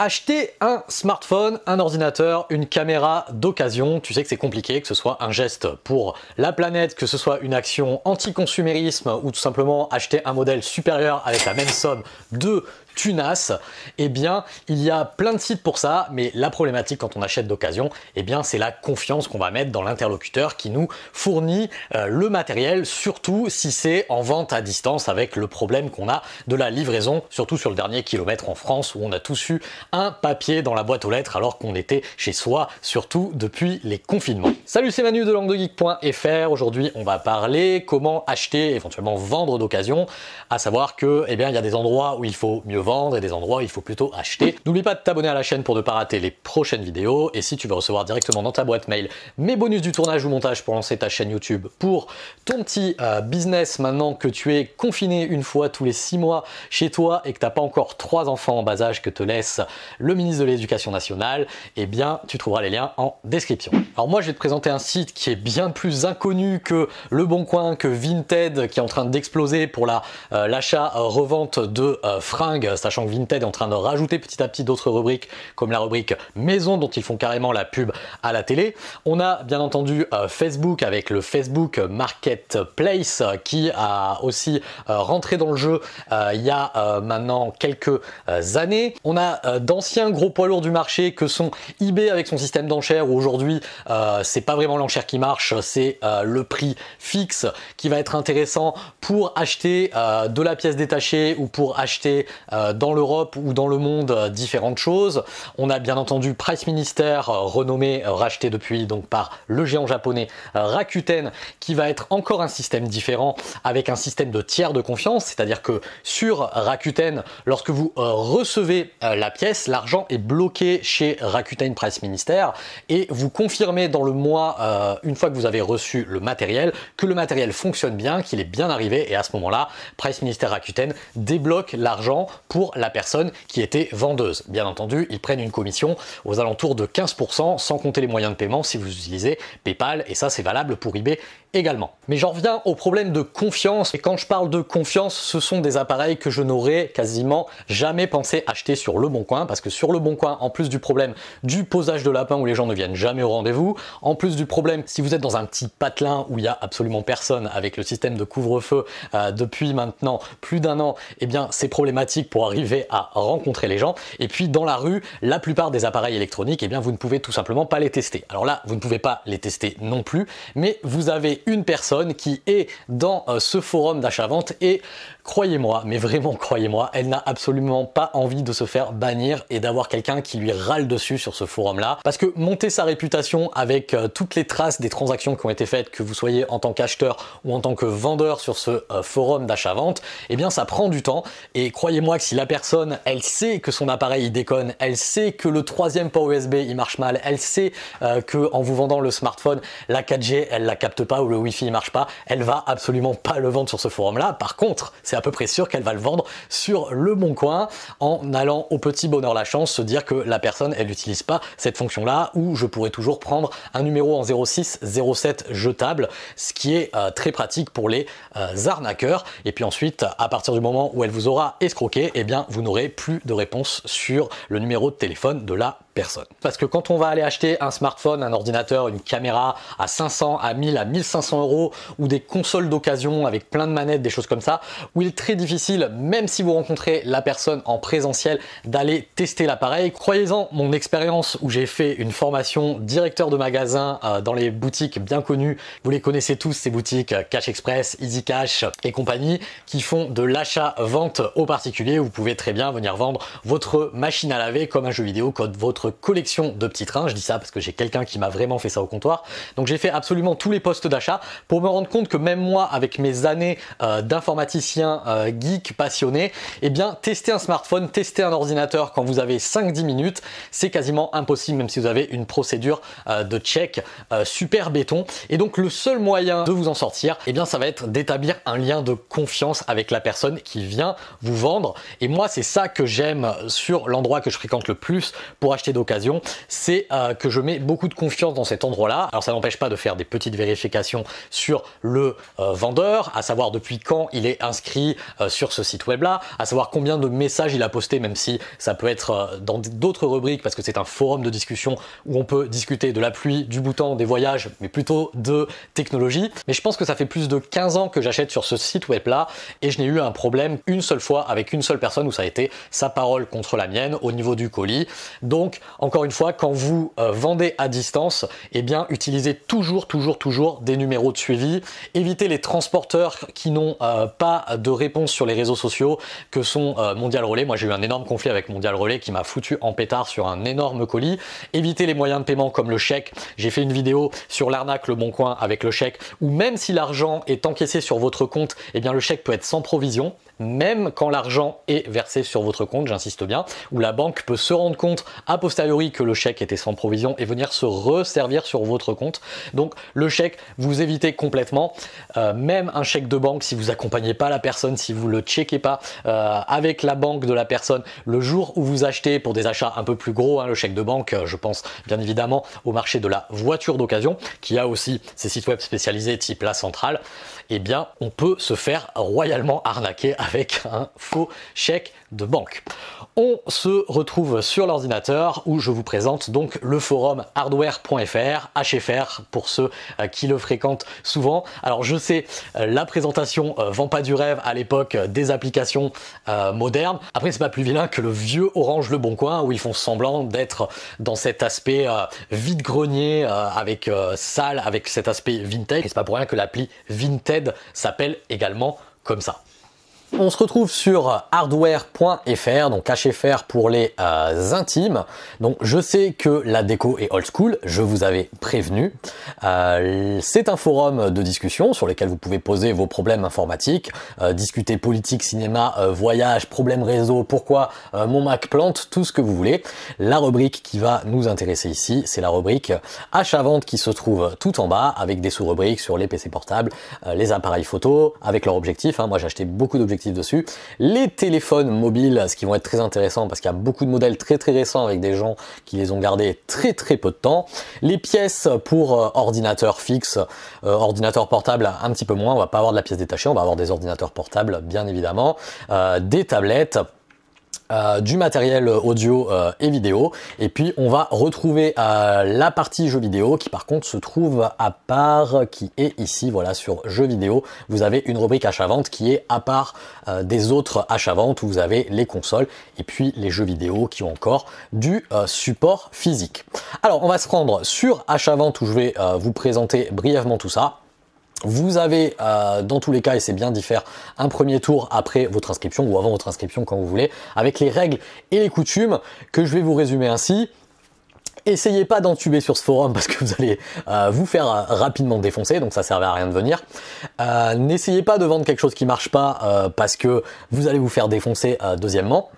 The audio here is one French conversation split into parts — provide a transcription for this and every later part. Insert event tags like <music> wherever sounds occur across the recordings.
Acheter un smartphone, un ordinateur, une caméra d'occasion, tu sais que c'est compliqué, que ce soit un geste pour la planète, que ce soit une action anti-consumérisme ou tout simplement acheter un modèle supérieur avec la même somme de tunas, eh bien, il y a plein de sites pour ça, mais la problématique quand on achète d'occasion, eh bien, c'est la confiance qu'on va mettre dans l'interlocuteur qui nous fournit euh, le matériel, surtout si c'est en vente à distance avec le problème qu'on a de la livraison, surtout sur le dernier kilomètre en France où on a tous eu un papier dans la boîte aux lettres alors qu'on était chez soi, surtout depuis les confinements. Salut, c'est Manu de geek.fr. Aujourd'hui, on va parler comment acheter, éventuellement vendre d'occasion, à savoir que, eh bien, il y a des endroits où il faut mieux et des endroits où il faut plutôt acheter. N'oublie pas de t'abonner à la chaîne pour ne pas rater les prochaines vidéos et si tu veux recevoir directement dans ta boîte mail mes bonus du tournage ou montage pour lancer ta chaîne YouTube pour ton petit euh, business maintenant que tu es confiné une fois tous les six mois chez toi et que tu n'as pas encore trois enfants en bas âge que te laisse le ministre de l'Éducation nationale, eh bien tu trouveras les liens en description. Alors moi je vais te présenter un site qui est bien plus inconnu que Le Bon Coin, que Vinted qui est en train d'exploser pour euh, l'achat euh, revente de fringues euh, sachant que Vinted est en train de rajouter petit à petit d'autres rubriques, comme la rubrique maison, dont ils font carrément la pub à la télé. On a bien entendu euh, Facebook avec le Facebook Marketplace euh, qui a aussi rentré dans le jeu il y a maintenant quelques années. On a d'anciens gros poids lourds du marché que sont eBay avec son système d'enchères où aujourd'hui c'est pas vraiment l'enchère qui marche, c'est le prix fixe qui va être intéressant pour acheter de la pièce détachée ou pour acheter euh, dans l'Europe ou dans le monde euh, différentes choses. On a bien entendu Price Minister, euh, renommé, racheté depuis donc par le géant japonais Rakuten, qui va être encore un système différent avec un système de tiers de confiance, c'est-à-dire que sur Rakuten, lorsque vous recevez la pièce, l'argent est bloqué chez Rakuten Price Minister et vous confirmez dans le mois, une fois que vous avez reçu le matériel, que le matériel fonctionne bien, qu'il est bien arrivé et à ce moment-là, Price Minister Rakuten débloque l'argent pour la personne qui était vendeuse. Bien entendu, ils prennent une commission aux alentours de 15%, sans compter les moyens de paiement si vous utilisez PayPal, et ça c'est valable pour eBay également. Mais j'en reviens au problème de confiance. Et quand je parle de confiance, ce sont des appareils que je n'aurais quasiment jamais pensé acheter sur Le Bon Coin. Parce que sur Le Bon Coin, en plus du problème du posage de lapin où les gens ne viennent jamais au rendez-vous, en plus du problème si vous êtes dans un petit patelin où il n'y a absolument personne avec le système de couvre-feu euh, depuis maintenant plus d'un an, eh bien c'est problématique pour arriver à rencontrer les gens. Et puis dans la rue, la plupart des appareils électroniques, eh bien vous ne pouvez tout simplement pas les tester. Alors là, vous ne pouvez pas les tester non plus, mais vous avez une personne qui est dans euh, ce forum d'achat-vente et Croyez-moi, mais vraiment croyez-moi, elle n'a absolument pas envie de se faire bannir et d'avoir quelqu'un qui lui râle dessus sur ce forum-là. Parce que monter sa réputation avec euh, toutes les traces des transactions qui ont été faites, que vous soyez en tant qu'acheteur ou en tant que vendeur sur ce euh, forum d'achat-vente, eh bien ça prend du temps. Et croyez-moi que si la personne, elle sait que son appareil déconne, elle sait que le troisième port USB il marche mal, elle sait euh, que en vous vendant le smartphone, la 4G elle la capte pas ou le Wi-Fi marche pas, elle va absolument pas le vendre sur ce forum-là. Par contre, c'est à peu près sûr qu'elle va le vendre sur le bon coin en allant au petit bonheur la chance se dire que la personne elle n'utilise pas cette fonction là ou je pourrais toujours prendre un numéro en 06 07 jetable ce qui est euh, très pratique pour les euh, arnaqueurs et puis ensuite à partir du moment où elle vous aura escroqué et eh bien vous n'aurez plus de réponse sur le numéro de téléphone de la parce que quand on va aller acheter un smartphone, un ordinateur, une caméra à 500, à 1000, à 1500 euros ou des consoles d'occasion avec plein de manettes, des choses comme ça, où il est très difficile, même si vous rencontrez la personne en présentiel, d'aller tester l'appareil. Croyez-en, mon expérience où j'ai fait une formation directeur de magasin euh, dans les boutiques bien connues, vous les connaissez tous ces boutiques euh, Cash Express, Easy Cash et compagnie, qui font de l'achat-vente aux particuliers. Vous pouvez très bien venir vendre votre machine à laver comme un jeu vidéo, code votre collection de petits trains. Je dis ça parce que j'ai quelqu'un qui m'a vraiment fait ça au comptoir. Donc j'ai fait absolument tous les postes d'achat pour me rendre compte que même moi, avec mes années euh, d'informaticien euh, geek passionné, eh bien tester un smartphone, tester un ordinateur quand vous avez 5-10 minutes, c'est quasiment impossible même si vous avez une procédure euh, de check super béton. Et donc le seul moyen de vous en sortir, eh bien ça va être d'établir un lien de confiance avec la personne qui vient vous vendre. Et moi, c'est ça que j'aime sur l'endroit que je fréquente le plus pour acheter d'occasion, c'est euh, que je mets beaucoup de confiance dans cet endroit-là. Alors ça n'empêche pas de faire des petites vérifications sur le euh, vendeur, à savoir depuis quand il est inscrit euh, sur ce site web-là, à savoir combien de messages il a posté, même si ça peut être dans d'autres rubriques, parce que c'est un forum de discussion où on peut discuter de la pluie, du bouton, des voyages, mais plutôt de technologie. Mais je pense que ça fait plus de 15 ans que j'achète sur ce site web-là, et je n'ai eu un problème une seule fois avec une seule personne où ça a été sa parole contre la mienne au niveau du colis. Donc encore une fois, quand vous euh, vendez à distance, eh bien, utilisez toujours, toujours, toujours des numéros de suivi. Évitez les transporteurs qui n'ont euh, pas de réponse sur les réseaux sociaux, que sont euh, Mondial Relais. Moi, j'ai eu un énorme conflit avec Mondial Relais qui m'a foutu en pétard sur un énorme colis. Évitez les moyens de paiement comme le chèque. J'ai fait une vidéo sur l'arnaque Le Bon Coin avec le chèque, ou même si l'argent est encaissé sur votre compte, eh bien, le chèque peut être sans provision même quand l'argent est versé sur votre compte, j'insiste bien, où la banque peut se rendre compte à posteriori que le chèque était sans provision et venir se resservir sur votre compte. Donc le chèque, vous évitez complètement. Euh, même un chèque de banque, si vous accompagnez pas la personne, si vous le checkez pas euh, avec la banque de la personne, le jour où vous achetez pour des achats un peu plus gros, hein, le chèque de banque, euh, je pense bien évidemment au marché de la voiture d'occasion, qui a aussi ses sites web spécialisés type La Centrale eh bien, on peut se faire royalement arnaquer avec un faux chèque de banque. On se retrouve sur l'ordinateur où je vous présente donc le forum hardware.fr, HFR pour ceux euh, qui le fréquentent souvent. Alors je sais, euh, la présentation euh, vend pas du rêve à l'époque des applications modernes. Après c'est pas plus vilain que le vieux Orange Le Bon Coin où ils font semblant d'être dans cet aspect vide grenier avec sale, avec cet aspect vintage. Et c'est pas pour rien que l'appli Vintage s'appelle également comme ça. On se retrouve sur hardware.fr, donc HFR pour les euh, intimes. Donc je sais que la déco est old school, je vous avais prévenu. Euh, c'est un forum de discussion sur lequel vous pouvez poser vos problèmes informatiques, euh, discuter politique, cinéma, voyage, problèmes réseau, pourquoi mon Mac plante, tout ce que vous voulez. La rubrique qui va nous intéresser ici, c'est la rubrique achat-vente qui se trouve tout en bas avec des sous-rubriques sur les PC portables, les appareils photo, avec leur objectif. Hein. Moi j'ai acheté beaucoup d'objectifs dessus. Les téléphones mobiles, ce qui vont être très intéressant parce qu'il y a beaucoup de modèles très très récents avec des gens qui les ont gardés très très peu de temps. Les pièces pour euh, ordinateur fixe, euh, ordinateur portable un petit peu moins, on va pas avoir de la pièce détachée, on va avoir des ordinateurs portables bien évidemment, euh, des tablettes euh, du matériel audio euh, et vidéo. Et puis on va retrouver euh, la partie jeux vidéo qui par contre se trouve à part, qui est ici, voilà, sur jeux vidéo. Vous avez une rubrique achat-vente qui est à part des autres achats-ventes où vous avez les consoles et puis les jeux vidéo qui ont encore du support physique. Alors on va se prendre sur achat-vente où je vais vous présenter brièvement tout ça. Vous avez euh, dans tous les cas, et c'est bien d'y faire un premier tour après votre inscription ou avant votre inscription quand vous voulez, avec les règles et les coutumes que je vais vous résumer ainsi. Essayez pas d'entuber sur ce forum parce que vous allez euh, vous faire euh, rapidement défoncer, donc ça servait à rien de venir. N'essayez pas de vendre quelque chose qui marche pas parce que vous allez vous faire défoncer deuxièmement.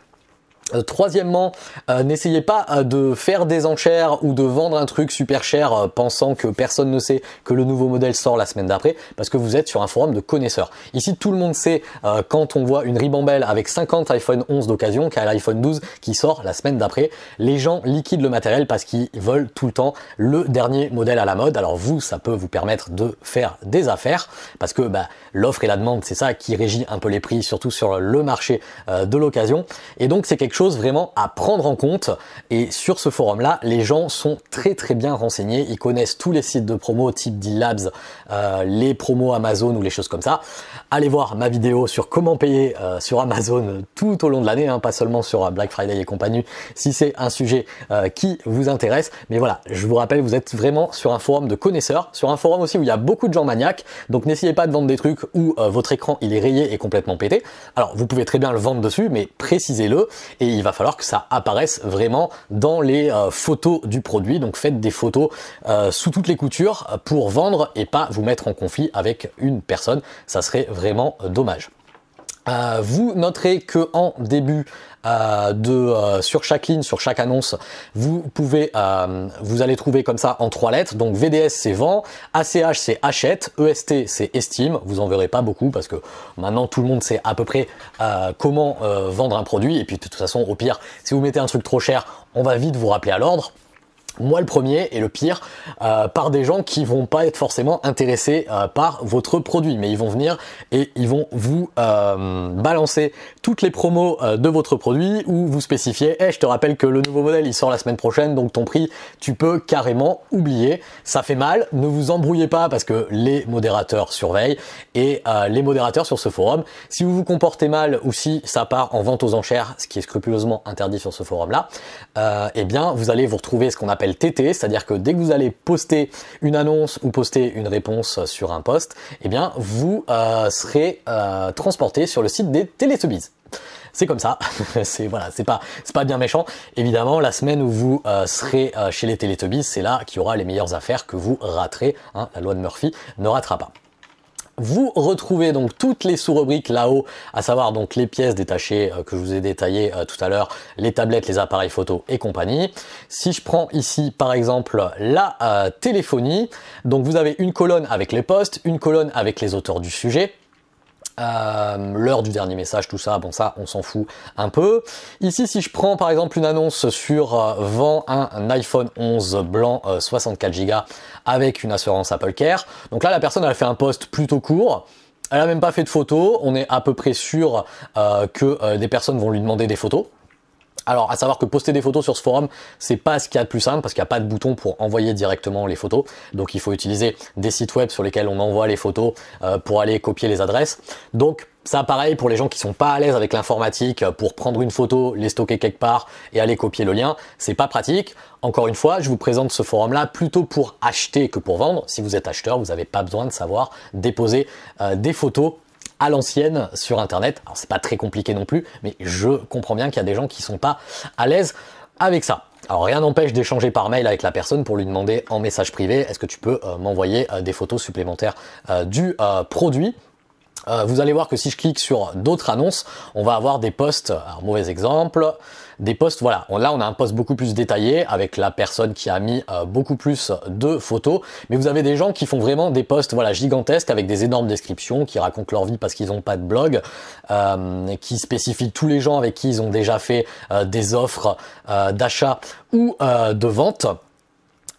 Euh, troisièmement, euh, n'essayez pas euh, de faire des enchères ou de vendre un truc super cher pensant que personne ne sait que le nouveau modèle sort la semaine d'après parce que vous êtes sur un forum de connaisseurs. Ici, tout le monde sait quand on voit une ribambelle avec 50 iPhone 11 d'occasion qu'à l'iPhone 12 qui sort la semaine d'après, les gens liquident le matériel parce qu'ils veulent tout le temps le dernier modèle à la mode. Alors vous, ça peut vous permettre de faire des affaires parce que bah, l'offre et la demande, c'est ça qui régit un peu les prix, surtout sur le marché de l'occasion. Et donc c'est quelque chose vraiment à prendre en compte. Et sur ce forum-là, les gens sont très très bien renseignés. Ils connaissent tous les sites de promo type Deal Labs, euh, les promos Amazon ou les choses comme ça. Allez voir ma vidéo sur comment payer euh, sur Amazon tout au long de l'année, hein, pas seulement sur euh, Black Friday et compagnie, si c'est un sujet qui vous intéresse. Mais voilà, je vous rappelle, vous êtes vraiment sur un forum de connaisseurs, sur un forum aussi où il y a beaucoup de gens maniaques. Donc n'essayez pas de vendre des trucs où votre écran il est rayé et complètement pété. Alors vous pouvez très bien le vendre dessus, mais précisez-le. Et il va falloir que ça apparaisse vraiment dans les euh, photos du produit. Donc faites des photos euh, sous toutes les coutures pour vendre et pas vous mettre en conflit avec une personne. Ça serait vraiment euh, dommage. Euh, vous noterez que en début euh, de euh, sur chaque ligne, sur chaque annonce, vous pouvez vous allez trouver comme ça en trois lettres. Donc VDS c'est vend, ACH c'est achète, EST c'est estime. Vous en verrez pas beaucoup parce que maintenant tout le monde sait à peu près comment vendre un produit. Et puis de toute façon, au pire, si vous mettez un truc trop cher, on va vite vous rappeler à l'ordre moi le premier et le pire, euh, par des gens qui vont pas être forcément intéressés euh, par votre produit, mais ils vont venir et ils vont vous euh, balancer toutes les promos de votre produit ou vous spécifier, eh je te rappelle que le nouveau modèle il sort la semaine prochaine, donc ton prix tu peux carrément oublier. Ça fait mal, ne vous embrouillez pas parce que les modérateurs surveillent et les modérateurs sur ce forum, si vous vous comportez mal ou si ça part en vente aux enchères, ce qui est scrupuleusement interdit sur ce forum là, eh bien vous allez vous retrouver ce qu'on appelle TT, c'est-à-dire que dès que vous allez poster une annonce ou poster une réponse sur un post, eh bien vous euh, serez euh, transporté sur le site des Teletubbies. C'est comme ça, <laughs> c'est voilà, c'est pas c'est pas bien méchant. Évidemment, la semaine où vous euh, serez chez les Télétubbies, c'est là qu'il y aura les meilleures affaires que vous raterez. Hein. la loi de Murphy ne ratera pas. Vous retrouvez donc toutes les sous-rubriques là-haut, à savoir donc les pièces détachées euh, que je vous ai détaillées euh, tout à l'heure, les tablettes, les appareils photo et compagnie. Si je prends ici par exemple la euh, téléphonie, donc vous avez une colonne avec les postes, une colonne avec les auteurs du sujet, euh, l'heure du dernier message, tout ça, bon ça on s'en fout un peu. Ici si je prends par exemple une annonce sur euh, vend un iPhone 11 blanc 64Go euh, avec une assurance Apple Care, donc là la personne elle fait un post plutôt court, elle a même pas fait de photos on est à peu près sûr que des personnes vont lui demander des photos. Alors, à savoir que poster des photos sur ce forum, c'est pas ce qu'il y a de plus simple parce qu'il n'y a pas de bouton pour envoyer directement les photos. Donc, il faut utiliser des sites web sur lesquels on envoie les photos euh, pour aller copier les adresses. Donc, ça, pareil, pour les gens qui sont pas à l'aise avec l'informatique, euh, pour prendre une photo, les stocker quelque part et aller copier le lien, c'est pas pratique. Encore une fois, je vous présente ce forum-là plutôt pour acheter que pour vendre. Si vous êtes acheteur, vous n'avez pas besoin de savoir déposer euh, des photos à l'ancienne sur Internet. Alors c'est pas très compliqué non plus, mais je comprends bien qu'il y a des gens qui sont pas à l'aise avec ça. Alors rien n'empêche d'échanger par mail avec la personne pour lui demander en message privé est-ce que tu peux euh, m'envoyer euh, des photos supplémentaires euh, du produit vous allez voir que si je clique sur d'autres annonces, on va avoir des postes alors mauvais exemple, des posts, voilà, on, là on a un post beaucoup plus détaillé avec la personne qui a mis euh, beaucoup plus de photos, mais vous avez des gens qui font vraiment des posts, voilà, gigantesques avec des énormes descriptions, qui racontent leur vie parce qu'ils n'ont pas de blog, euh, qui spécifient tous les gens avec qui ils ont déjà fait euh, des offres d'achat ou de vente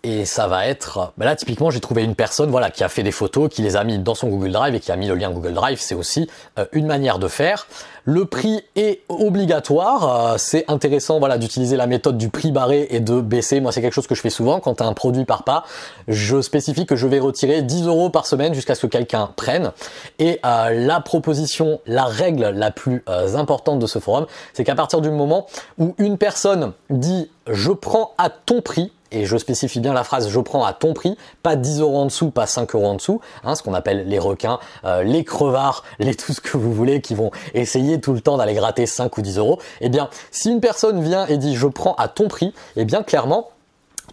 et ça va être, ben là typiquement j'ai trouvé une personne voilà qui a fait des photos, qui les a mis dans son Google Drive et qui a mis le lien Google Drive, c'est aussi euh, une manière de faire. Le prix est obligatoire, euh, c'est intéressant voilà d'utiliser la méthode du prix barré et de baisser. Moi c'est quelque chose que je fais souvent quand un produit par pas, je spécifie que je vais retirer 10 euros par semaine jusqu'à ce que quelqu'un prenne. Et euh, la proposition, la règle la plus importante de ce forum, c'est qu'à partir du moment où une personne dit je prends à ton prix et je spécifie bien la phrase je prends à ton prix, pas 10 euros en dessous, pas 5 euros en dessous, hein, ce qu'on appelle les requins, euh, les crevards, les tout ce que vous voulez qui vont essayer tout le temps d'aller gratter 5 ou 10 euros, eh bien si une personne vient et dit je prends à ton prix, eh bien clairement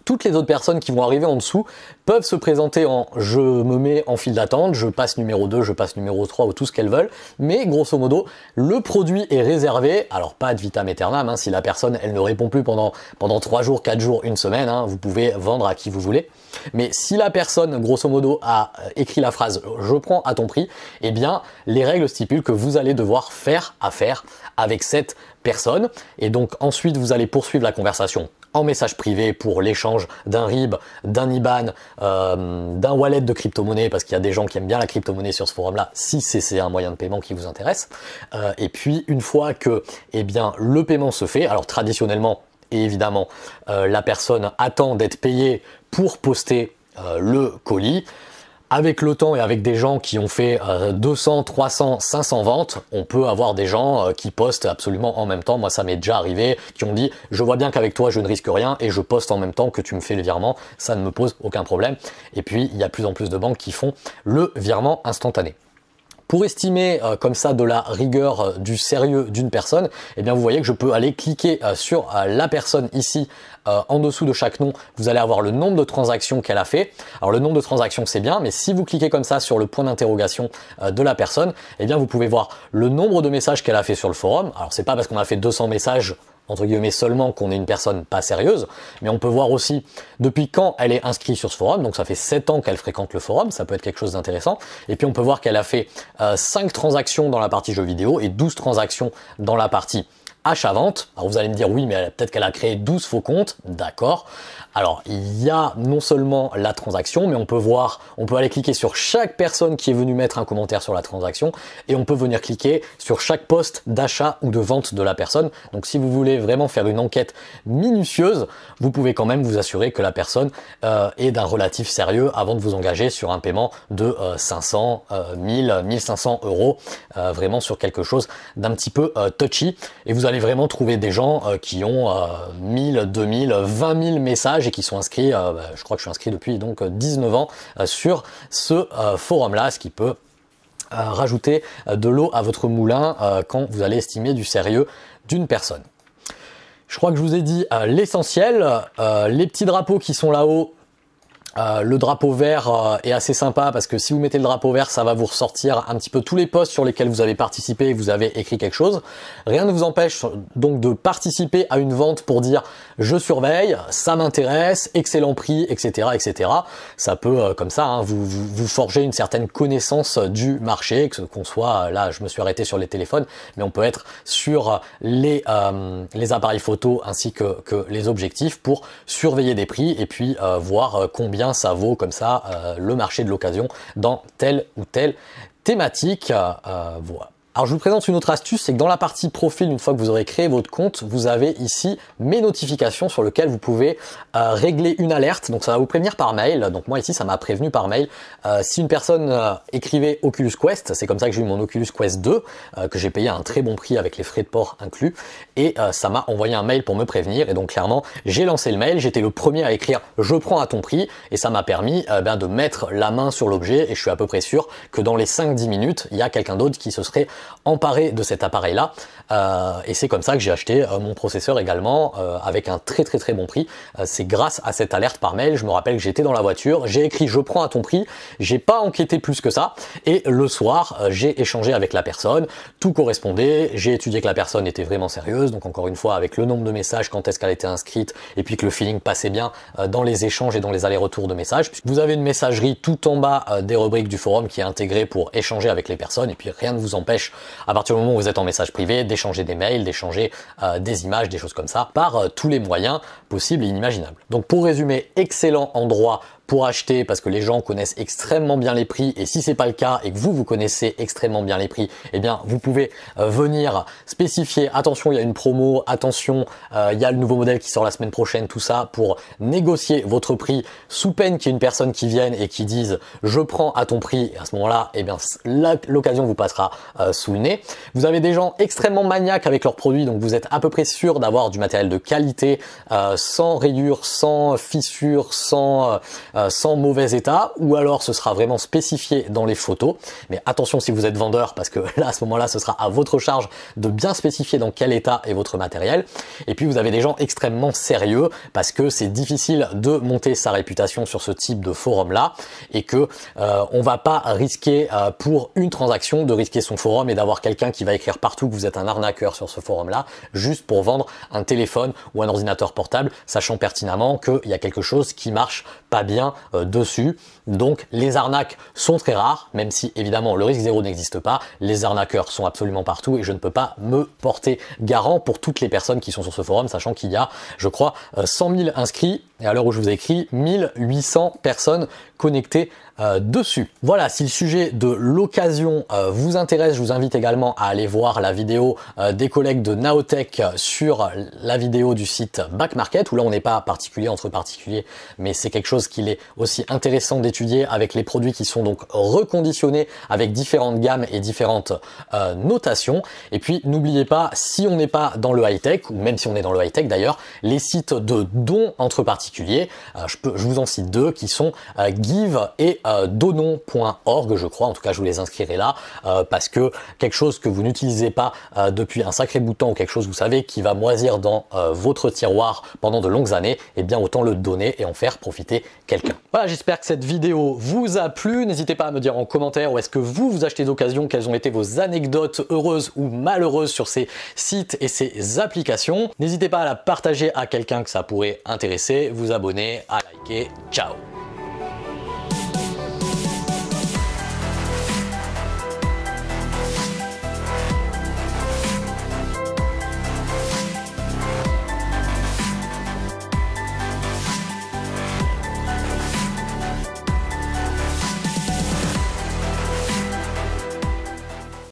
toutes les autres personnes qui vont arriver en dessous peuvent se présenter en je me mets en file d'attente, je passe numéro 2, je passe numéro 3 ou tout ce qu'elles veulent. Mais grosso modo, le produit est réservé. Alors pas de vitam aeternam, hein, si la personne elle ne répond plus pendant, pendant 3 jours, 4 jours, une semaine, hein, vous pouvez vendre à qui vous voulez. Mais si la personne, grosso modo, a euh, écrit la phrase je prends à ton prix, eh bien les règles stipulent que vous allez devoir faire affaire avec cette personne. Et donc ensuite vous allez poursuivre la conversation en message privé pour l'échange d'un RIB, d'un IBAN, euh, d'un wallet de crypto-monnaie, parce qu'il y a des gens qui aiment bien la crypto-monnaie sur ce forum-là, si c'est un moyen de paiement qui vous intéresse. Euh, et puis, une fois que eh bien, le paiement se fait, alors traditionnellement, et évidemment, euh, la personne attend d'être payée pour poster le colis avec le temps et avec des gens qui ont fait 200, 300, 500 ventes, on peut avoir des gens euh, qui postent absolument en même temps. Moi, ça m'est déjà arrivé, qui ont dit, je vois bien qu'avec toi, je ne risque rien et je poste en même temps que tu me fais le virement. Ça ne me pose aucun problème. Et puis, il y a plus en plus de banques qui font le virement instantané. Pour estimer euh, comme ça de la rigueur, euh, du sérieux d'une personne, eh bien vous voyez que je peux aller cliquer euh, sur la personne ici en dessous de chaque nom. Vous allez avoir le nombre de transactions qu'elle a fait. Alors le nombre de transactions c'est bien, mais si vous cliquez comme ça sur le point d'interrogation de la personne, eh bien vous pouvez voir le nombre de messages qu'elle a fait sur le forum. Alors c'est pas parce qu'on a fait 200 messages entre guillemets seulement qu'on est une personne pas sérieuse, mais on peut voir aussi depuis quand elle est inscrite sur ce forum, donc ça fait 7 ans qu'elle fréquente le forum, ça peut être quelque chose d'intéressant, et puis on peut voir qu'elle a fait 5 euh, transactions dans la partie jeux vidéo et 12 transactions dans la partie à vente Alors vous allez me dire oui, mais peut-être qu'elle a créé 12 faux comptes. D'accord. Alors il y a non seulement la transaction, mais on peut voir, on peut aller cliquer sur chaque personne qui est venue mettre un commentaire sur la transaction et on peut venir cliquer sur chaque poste d'achat ou de vente de la personne. Donc si vous voulez vraiment faire une enquête minutieuse, vous pouvez quand même vous assurer que la personne euh, est d'un relatif sérieux avant de vous engager sur un paiement de 500, 1000, 1500 euros, euh, vraiment sur quelque chose d'un petit peu euh, touchy. Et vous allez vraiment trouver des gens euh, qui ont 1000, 2000, 20 000 messages et qui sont inscrits, euh, bah, je crois que je suis inscrit depuis donc 19 euh, ans sur ce forum-là, ce qui peut rajouter de l'eau à votre moulin quand vous allez estimer du sérieux d'une personne. Je crois que je vous ai dit l'essentiel, les petits drapeaux qui sont là-haut, euh, le drapeau vert euh, est assez sympa parce que si vous mettez le drapeau vert, ça va vous ressortir un petit peu tous les posts sur lesquels vous avez participé et vous avez écrit quelque chose. Rien ne vous empêche donc de participer à une vente pour dire je surveille, ça m'intéresse, excellent prix, etc., etc. Ça peut euh, comme ça hein, vous, vous, forger une certaine connaissance du marché, que qu'on soit là, je me suis arrêté sur les téléphones, mais on peut être sur les les appareils photo ainsi que, que les objectifs pour surveiller des prix et puis voir combien ça vaut comme ça euh, le marché de l'occasion dans telle ou telle thématique. Euh, alors je vous présente une autre astuce, c'est que dans la partie profil, une fois que vous aurez créé votre compte, vous avez ici mes notifications sur lesquelles vous pouvez euh, régler une alerte. Donc ça va vous prévenir par mail. Donc moi ici, ça m'a prévenu par mail. Euh, si une personne euh, écrivait Oculus Quest, c'est comme ça que j'ai eu mon Oculus Quest 2, que j'ai payé à un très bon prix avec les frais de port inclus. Et ça m'a envoyé un mail pour me prévenir. Et donc clairement, j'ai lancé le mail, j'étais le premier à écrire je prends à ton prix. Et ça m'a permis ben, de mettre la main sur l'objet. Et je suis à peu près sûr que dans les 5-10 minutes, il y a quelqu'un d'autre qui se serait emparé de cet appareil-là. Euh, et c'est comme ça que j'ai acheté euh, mon processeur également euh, avec un très très très bon prix. c'est grâce à cette alerte par mail. Je me rappelle que j'étais dans la voiture, j'ai écrit je prends à ton prix, j'ai pas enquêté plus que ça. Et le soir, j'ai échangé avec la personne, tout correspondait, j'ai étudié que la personne était vraiment sérieuse. Donc encore une fois, avec le nombre de messages, quand est-ce qu'elle était inscrite, et puis que le feeling passait bien dans les échanges et dans les allers-retours de messages. vous avez une messagerie tout en bas des rubriques du forum qui est intégrée pour échanger avec les personnes, et puis rien ne vous empêche à partir du moment où vous êtes en message privé, d'échanger des mails, d'échanger euh, des images, des choses comme ça, par euh, tous les moyens possibles et inimaginables. Donc pour résumer, excellent endroit pour acheter parce que les gens connaissent extrêmement bien les prix et si c'est pas le cas et que vous vous connaissez extrêmement bien les prix, eh bien vous pouvez euh, venir spécifier attention il y a une promo, attention euh, il y a le nouveau modèle qui sort la semaine prochaine, tout ça pour négocier votre prix sous peine qu'il y ait une personne qui vienne et qui dise je prends à ton prix et à ce moment-là, eh bien l'occasion vous passera euh, sous le nez. Vous avez des gens extrêmement maniaques avec leurs produits donc vous êtes à peu près sûr d'avoir du matériel de qualité sans rayures, sans fissures, sans euh, sans mauvais état, ou alors ce sera vraiment spécifié dans les photos. Mais attention si vous êtes vendeur, parce que là, à ce moment-là, ce sera à votre charge de bien spécifier dans quel état est votre matériel. Et puis, vous avez des gens extrêmement sérieux, parce que c'est difficile de monter sa réputation sur ce type de forum-là, et que ne euh, on va pas risquer euh, pour une transaction de risquer son forum et d'avoir quelqu'un qui va écrire partout que vous êtes un arnaqueur sur ce forum-là, juste pour vendre un téléphone ou un ordinateur portable, sachant pertinemment qu'il y a quelque chose qui marche pas bien euh, dessus. Donc les arnaques sont très rares, même si évidemment le risque zéro n'existe pas. Les arnaqueurs sont absolument partout et je ne peux pas me porter garant pour toutes les personnes qui sont sur ce forum, sachant qu'il y a, je crois, 100 euh, 000 inscrits et à l'heure où je vous écris, écrit, 1800 personnes connecter euh, dessus. Voilà, si le sujet de l'occasion euh, vous intéresse, je vous invite également à aller voir la vidéo euh, des collègues de Naotech sur la vidéo du site Backmarket, où là on n'est pas particulier entre particuliers, mais c'est quelque chose qu'il est aussi intéressant d'étudier avec les produits qui sont donc reconditionnés avec différentes gammes et différentes notations. Et puis n'oubliez pas, si on n'est pas dans le high-tech, ou même si on est dans le high-tech d'ailleurs, les sites de dons entre particuliers, je, peux, je vous en cite deux qui sont et euh, donnons.org je crois. En tout cas, je vous les inscrirai là euh, parce que quelque chose que vous n'utilisez pas euh, depuis un sacré bout de temps ou quelque chose, vous savez, qui va moisir dans votre tiroir pendant de longues années, eh bien, autant le donner et en faire profiter quelqu'un. Voilà, j'espère que cette vidéo vous a plu. N'hésitez pas à me dire en commentaire où est-ce que vous vous achetez d'occasion, quelles ont été vos anecdotes heureuses ou malheureuses sur ces sites et ces applications. N'hésitez pas à la partager à quelqu'un que ça pourrait intéresser, vous abonner, à liker. Ciao